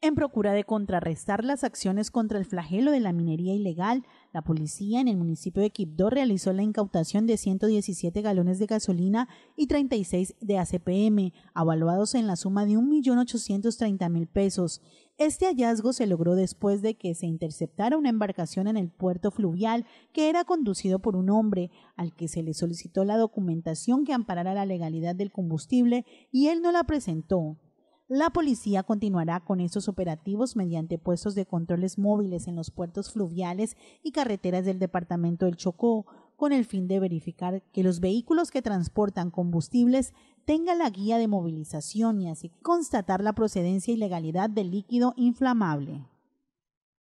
En procura de contrarrestar las acciones contra el flagelo de la minería ilegal, la policía en el municipio de Quibdó realizó la incautación de 117 galones de gasolina y 36 de ACPM, avaluados en la suma de 1.830.000 pesos. Este hallazgo se logró después de que se interceptara una embarcación en el puerto fluvial que era conducido por un hombre, al que se le solicitó la documentación que amparara la legalidad del combustible y él no la presentó. La policía continuará con estos operativos mediante puestos de controles móviles en los puertos fluviales y carreteras del departamento del Chocó, con el fin de verificar que los vehículos que transportan combustibles tengan la guía de movilización y así constatar la procedencia y legalidad del líquido inflamable.